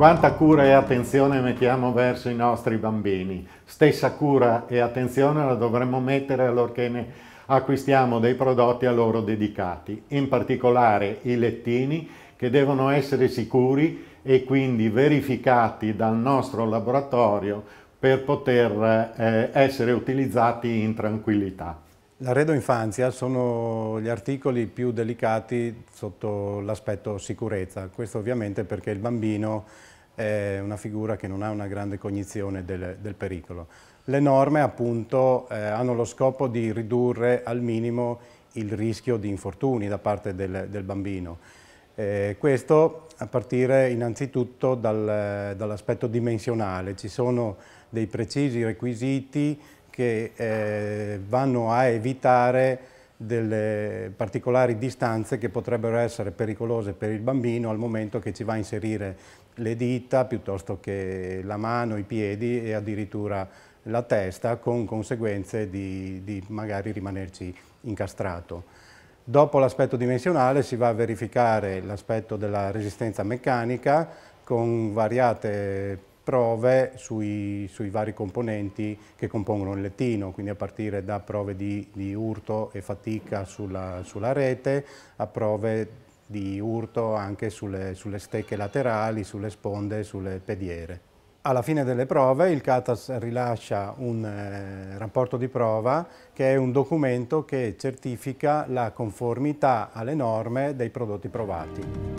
Quanta cura e attenzione mettiamo verso i nostri bambini? Stessa cura e attenzione la dovremmo mettere allorché ne acquistiamo dei prodotti a loro dedicati, in particolare i lettini che devono essere sicuri e quindi verificati dal nostro laboratorio per poter eh, essere utilizzati in tranquillità. L'arredo infanzia sono gli articoli più delicati sotto l'aspetto sicurezza, questo ovviamente perché il bambino è una figura che non ha una grande cognizione del, del pericolo. Le norme appunto eh, hanno lo scopo di ridurre al minimo il rischio di infortuni da parte del, del bambino. Eh, questo a partire innanzitutto dal, eh, dall'aspetto dimensionale, ci sono dei precisi requisiti che eh, vanno a evitare delle particolari distanze che potrebbero essere pericolose per il bambino al momento che ci va a inserire le dita piuttosto che la mano, i piedi e addirittura la testa con conseguenze di, di magari rimanerci incastrato. Dopo l'aspetto dimensionale si va a verificare l'aspetto della resistenza meccanica con variate prove sui, sui, vari componenti che compongono il lettino, quindi a partire da prove di, di urto e fatica sulla, sulla, rete a prove di urto anche sulle, sulle stecche laterali, sulle sponde, sulle pediere. Alla fine delle prove il CATAS rilascia un eh, rapporto di prova che è un documento che certifica la conformità alle norme dei prodotti provati.